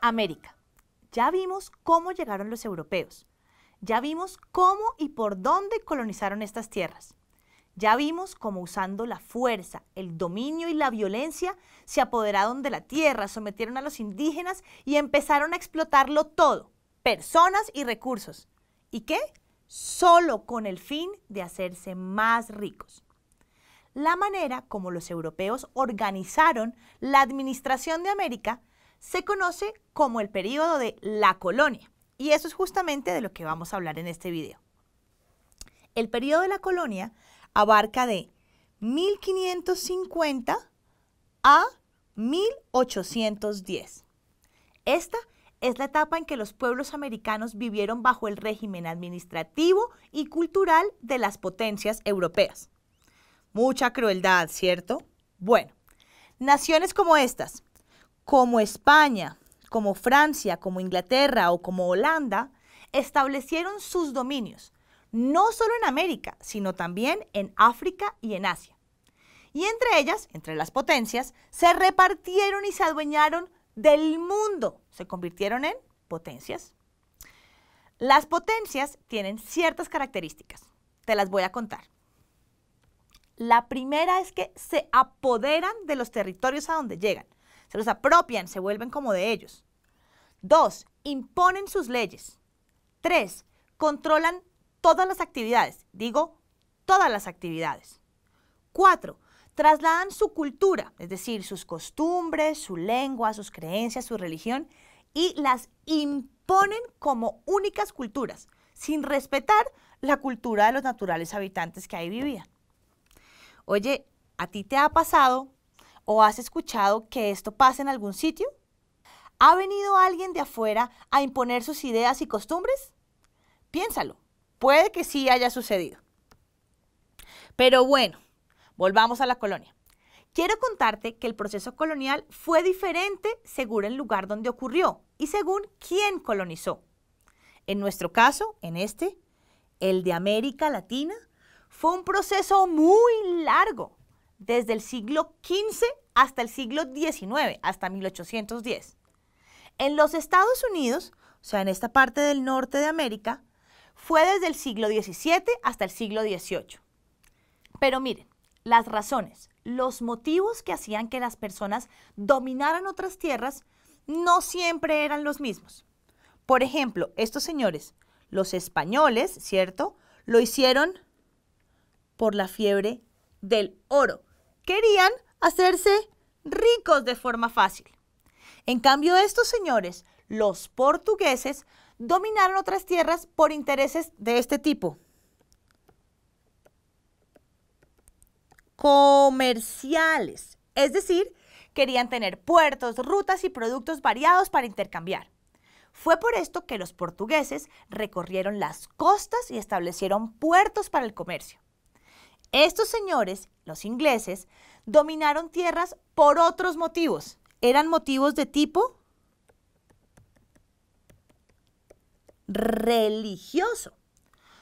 América. Ya vimos cómo llegaron los europeos. Ya vimos cómo y por dónde colonizaron estas tierras. Ya vimos cómo usando la fuerza, el dominio y la violencia se apoderaron de la tierra, sometieron a los indígenas y empezaron a explotarlo todo, personas y recursos. ¿Y qué? Solo con el fin de hacerse más ricos. La manera como los europeos organizaron la administración de América se conoce como el periodo de la colonia. Y eso es justamente de lo que vamos a hablar en este video. El periodo de la colonia abarca de 1550 a 1810. Esta es la etapa en que los pueblos americanos vivieron bajo el régimen administrativo y cultural de las potencias europeas. Mucha crueldad, ¿cierto? Bueno, naciones como estas, como España, como Francia, como Inglaterra o como Holanda, establecieron sus dominios, no solo en América, sino también en África y en Asia. Y entre ellas, entre las potencias, se repartieron y se adueñaron del mundo, se convirtieron en potencias. Las potencias tienen ciertas características, te las voy a contar. La primera es que se apoderan de los territorios a donde llegan se los apropian, se vuelven como de ellos. Dos, imponen sus leyes. Tres, controlan todas las actividades, digo, todas las actividades. Cuatro, trasladan su cultura, es decir, sus costumbres, su lengua, sus creencias, su religión, y las imponen como únicas culturas, sin respetar la cultura de los naturales habitantes que ahí vivían. Oye, ¿a ti te ha pasado ¿O has escuchado que esto pasa en algún sitio? ¿Ha venido alguien de afuera a imponer sus ideas y costumbres? Piénsalo, puede que sí haya sucedido. Pero bueno, volvamos a la colonia. Quiero contarte que el proceso colonial fue diferente según el lugar donde ocurrió y según quién colonizó. En nuestro caso, en este, el de América Latina, fue un proceso muy largo, desde el siglo XV hasta el siglo XIX, hasta 1810. En los Estados Unidos, o sea, en esta parte del norte de América, fue desde el siglo XVII hasta el siglo XVIII. Pero miren, las razones, los motivos que hacían que las personas dominaran otras tierras no siempre eran los mismos. Por ejemplo, estos señores, los españoles, ¿cierto? Lo hicieron por la fiebre del oro. Querían hacerse ricos de forma fácil. En cambio, estos señores, los portugueses, dominaron otras tierras por intereses de este tipo. Comerciales, es decir, querían tener puertos, rutas y productos variados para intercambiar. Fue por esto que los portugueses recorrieron las costas y establecieron puertos para el comercio. Estos señores, los ingleses, dominaron tierras por otros motivos. Eran motivos de tipo religioso.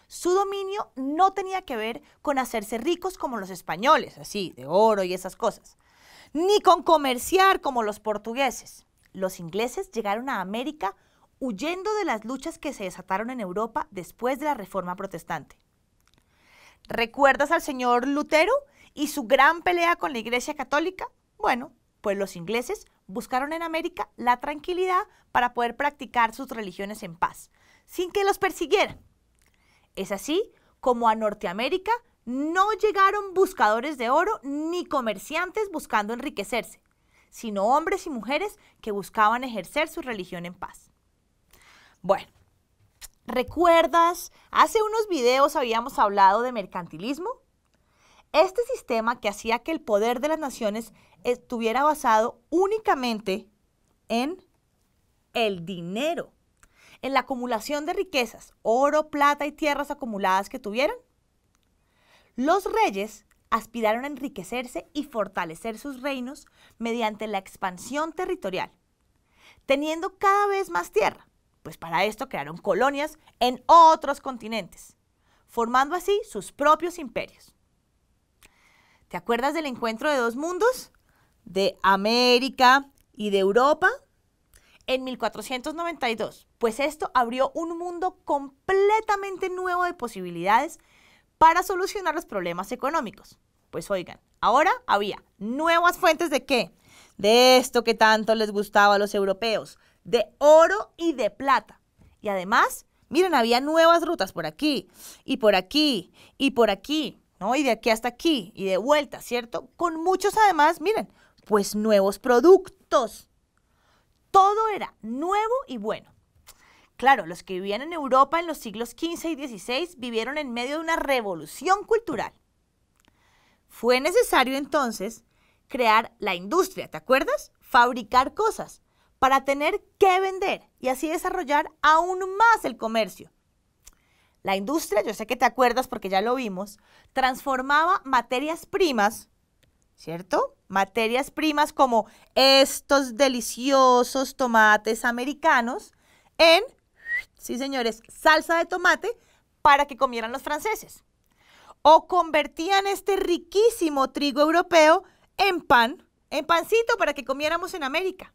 Su dominio no tenía que ver con hacerse ricos como los españoles, así, de oro y esas cosas, ni con comerciar como los portugueses. Los ingleses llegaron a América huyendo de las luchas que se desataron en Europa después de la Reforma Protestante. ¿Recuerdas al señor Lutero y su gran pelea con la Iglesia Católica? Bueno, pues los ingleses buscaron en América la tranquilidad para poder practicar sus religiones en paz, sin que los persiguieran. Es así como a Norteamérica no llegaron buscadores de oro ni comerciantes buscando enriquecerse, sino hombres y mujeres que buscaban ejercer su religión en paz. Bueno, ¿Recuerdas? Hace unos videos habíamos hablado de mercantilismo. Este sistema que hacía que el poder de las naciones estuviera basado únicamente en el dinero, en la acumulación de riquezas, oro, plata y tierras acumuladas que tuvieran. Los reyes aspiraron a enriquecerse y fortalecer sus reinos mediante la expansión territorial, teniendo cada vez más tierra pues para esto crearon colonias en otros continentes, formando así sus propios imperios. ¿Te acuerdas del encuentro de dos mundos? De América y de Europa en 1492. Pues esto abrió un mundo completamente nuevo de posibilidades para solucionar los problemas económicos. Pues oigan, ahora había nuevas fuentes de qué? De esto que tanto les gustaba a los europeos, de oro y de plata. Y además, miren, había nuevas rutas por aquí, y por aquí, y por aquí, ¿no? Y de aquí hasta aquí, y de vuelta, ¿cierto? Con muchos además, miren, pues nuevos productos. Todo era nuevo y bueno. Claro, los que vivían en Europa en los siglos XV y XVI vivieron en medio de una revolución cultural. Fue necesario entonces crear la industria, ¿te acuerdas? Fabricar cosas, para tener que vender y así desarrollar aún más el comercio. La industria, yo sé que te acuerdas porque ya lo vimos, transformaba materias primas, ¿cierto? Materias primas como estos deliciosos tomates americanos en, sí señores, salsa de tomate para que comieran los franceses. O convertían este riquísimo trigo europeo en pan, en pancito para que comiéramos en América.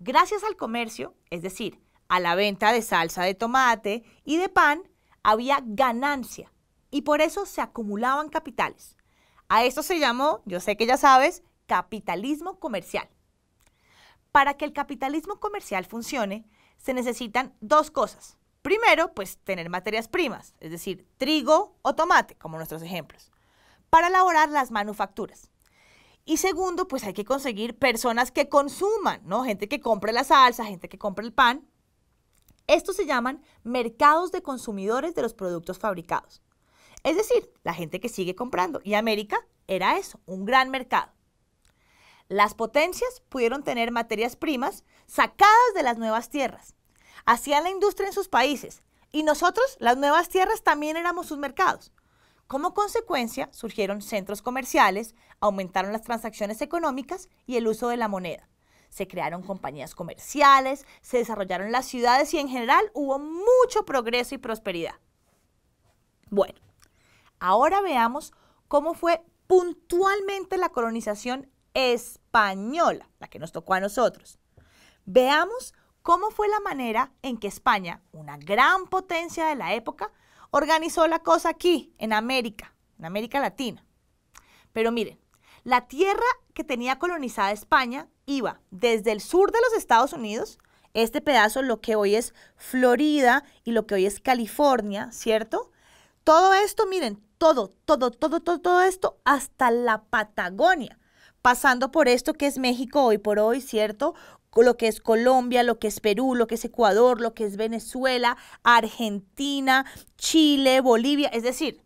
Gracias al comercio, es decir, a la venta de salsa de tomate y de pan, había ganancia y por eso se acumulaban capitales. A esto se llamó, yo sé que ya sabes, capitalismo comercial. Para que el capitalismo comercial funcione, se necesitan dos cosas. Primero, pues tener materias primas, es decir, trigo o tomate, como nuestros ejemplos, para elaborar las manufacturas. Y segundo, pues hay que conseguir personas que consuman, ¿no? Gente que compre la salsa, gente que compre el pan. Estos se llaman mercados de consumidores de los productos fabricados. Es decir, la gente que sigue comprando. Y América era eso, un gran mercado. Las potencias pudieron tener materias primas sacadas de las nuevas tierras. Hacían la industria en sus países. Y nosotros, las nuevas tierras, también éramos sus mercados. Como consecuencia, surgieron centros comerciales, aumentaron las transacciones económicas y el uso de la moneda. Se crearon compañías comerciales, se desarrollaron las ciudades y en general hubo mucho progreso y prosperidad. Bueno, ahora veamos cómo fue puntualmente la colonización española, la que nos tocó a nosotros. Veamos cómo fue la manera en que España, una gran potencia de la época, organizó la cosa aquí, en América, en América Latina. Pero miren, la tierra que tenía colonizada España iba desde el sur de los Estados Unidos, este pedazo, lo que hoy es Florida y lo que hoy es California, ¿cierto? Todo esto, miren, todo, todo, todo, todo, todo esto hasta la Patagonia, pasando por esto que es México hoy por hoy, ¿cierto? lo que es Colombia, lo que es Perú, lo que es Ecuador, lo que es Venezuela, Argentina, Chile, Bolivia, es decir,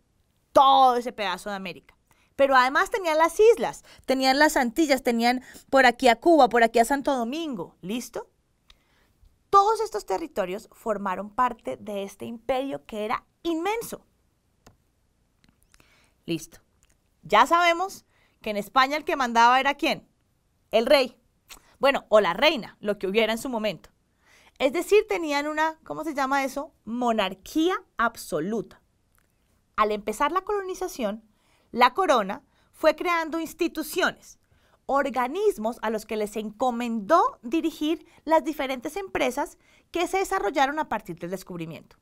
todo ese pedazo de América. Pero además tenían las islas, tenían las Antillas, tenían por aquí a Cuba, por aquí a Santo Domingo, ¿listo? Todos estos territorios formaron parte de este imperio que era inmenso. Listo. Ya sabemos que en España el que mandaba era quién? El rey. Bueno, o la reina, lo que hubiera en su momento. Es decir, tenían una, ¿cómo se llama eso? Monarquía absoluta. Al empezar la colonización, la corona fue creando instituciones, organismos a los que les encomendó dirigir las diferentes empresas que se desarrollaron a partir del descubrimiento.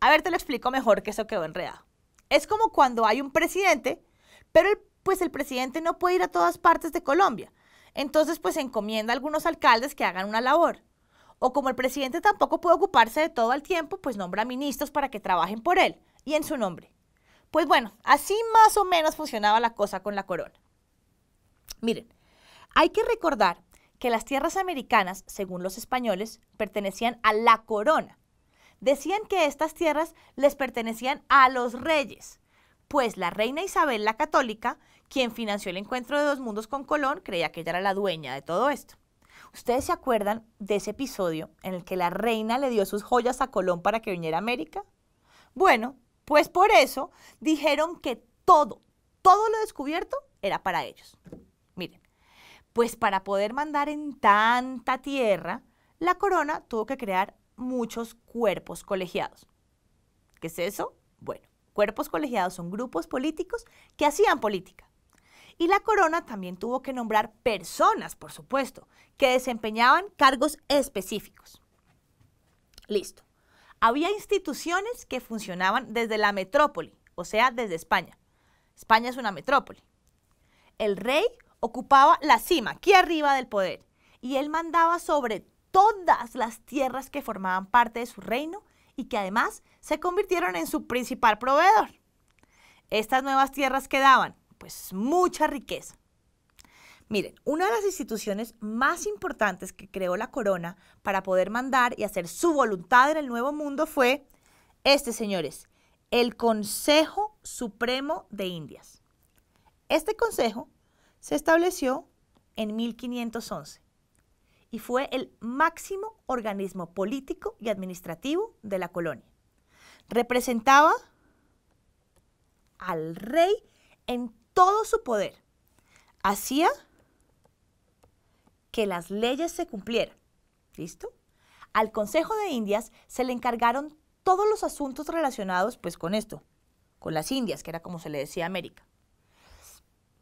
A ver, te lo explico mejor que eso quedó enredado. Es como cuando hay un presidente, pero el, pues el presidente no puede ir a todas partes de Colombia. Entonces, pues encomienda a algunos alcaldes que hagan una labor. O como el presidente tampoco puede ocuparse de todo al tiempo, pues nombra ministros para que trabajen por él y en su nombre. Pues bueno, así más o menos funcionaba la cosa con la corona. Miren, hay que recordar que las tierras americanas, según los españoles, pertenecían a la corona. Decían que estas tierras les pertenecían a los reyes, pues la reina Isabel la católica quien financió el encuentro de dos mundos con Colón, creía que ella era la dueña de todo esto. ¿Ustedes se acuerdan de ese episodio en el que la reina le dio sus joyas a Colón para que viniera a América? Bueno, pues por eso dijeron que todo, todo lo descubierto era para ellos. Miren, pues para poder mandar en tanta tierra, la corona tuvo que crear muchos cuerpos colegiados. ¿Qué es eso? Bueno, cuerpos colegiados son grupos políticos que hacían política. Y la corona también tuvo que nombrar personas, por supuesto, que desempeñaban cargos específicos. Listo. Había instituciones que funcionaban desde la metrópoli, o sea, desde España. España es una metrópoli. El rey ocupaba la cima, aquí arriba del poder, y él mandaba sobre todas las tierras que formaban parte de su reino y que además se convirtieron en su principal proveedor. Estas nuevas tierras quedaban pues mucha riqueza. Miren, una de las instituciones más importantes que creó la corona para poder mandar y hacer su voluntad en el nuevo mundo fue este, señores, el Consejo Supremo de Indias. Este consejo se estableció en 1511 y fue el máximo organismo político y administrativo de la colonia. Representaba al rey en todo su poder. Hacía que las leyes se cumplieran. ¿Listo? Al Consejo de Indias se le encargaron todos los asuntos relacionados pues con esto, con las Indias, que era como se le decía América.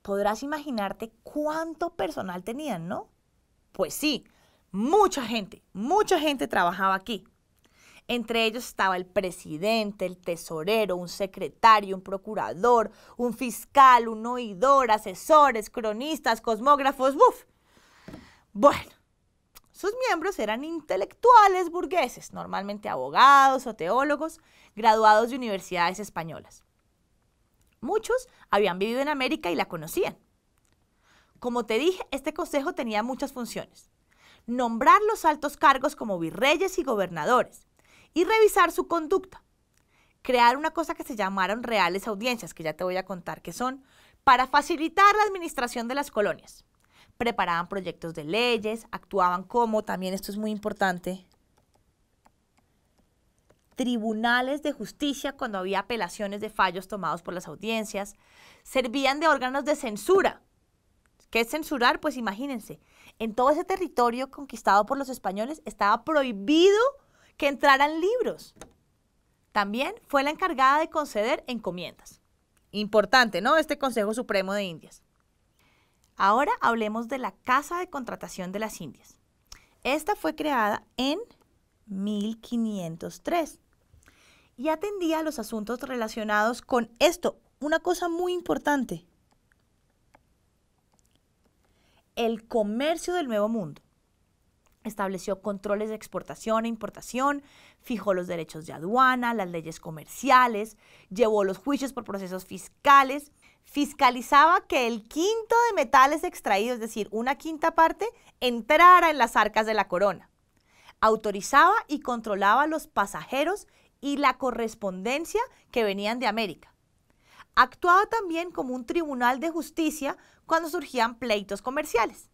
Podrás imaginarte cuánto personal tenían, ¿no? Pues sí, mucha gente, mucha gente trabajaba aquí. Entre ellos estaba el presidente, el tesorero, un secretario, un procurador, un fiscal, un oidor, asesores, cronistas, cosmógrafos, ¡buf! Bueno, sus miembros eran intelectuales burgueses, normalmente abogados o teólogos, graduados de universidades españolas. Muchos habían vivido en América y la conocían. Como te dije, este consejo tenía muchas funciones. Nombrar los altos cargos como virreyes y gobernadores, y revisar su conducta. Crear una cosa que se llamaron reales audiencias, que ya te voy a contar qué son, para facilitar la administración de las colonias. Preparaban proyectos de leyes, actuaban como, también esto es muy importante, tribunales de justicia cuando había apelaciones de fallos tomados por las audiencias, servían de órganos de censura. ¿Qué es censurar? Pues imagínense, en todo ese territorio conquistado por los españoles estaba prohibido que entraran libros. También fue la encargada de conceder encomiendas. Importante, ¿no? Este Consejo Supremo de Indias. Ahora hablemos de la Casa de Contratación de las Indias. Esta fue creada en 1503 y atendía los asuntos relacionados con esto, una cosa muy importante, el comercio del Nuevo Mundo estableció controles de exportación e importación, fijó los derechos de aduana, las leyes comerciales, llevó los juicios por procesos fiscales, fiscalizaba que el quinto de metales extraídos, es decir, una quinta parte, entrara en las arcas de la corona, autorizaba y controlaba los pasajeros y la correspondencia que venían de América. Actuaba también como un tribunal de justicia cuando surgían pleitos comerciales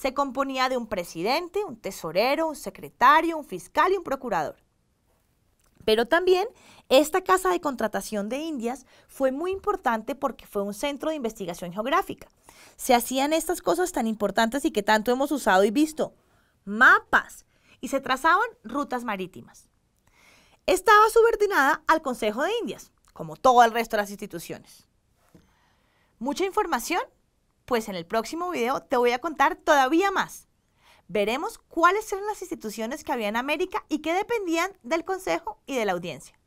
se componía de un presidente, un tesorero, un secretario, un fiscal y un procurador. Pero también esta Casa de Contratación de Indias fue muy importante porque fue un centro de investigación geográfica. Se hacían estas cosas tan importantes y que tanto hemos usado y visto, mapas, y se trazaban rutas marítimas. Estaba subordinada al Consejo de Indias, como todo el resto de las instituciones. Mucha información, pues en el próximo video te voy a contar todavía más. Veremos cuáles eran las instituciones que había en América y que dependían del Consejo y de la audiencia.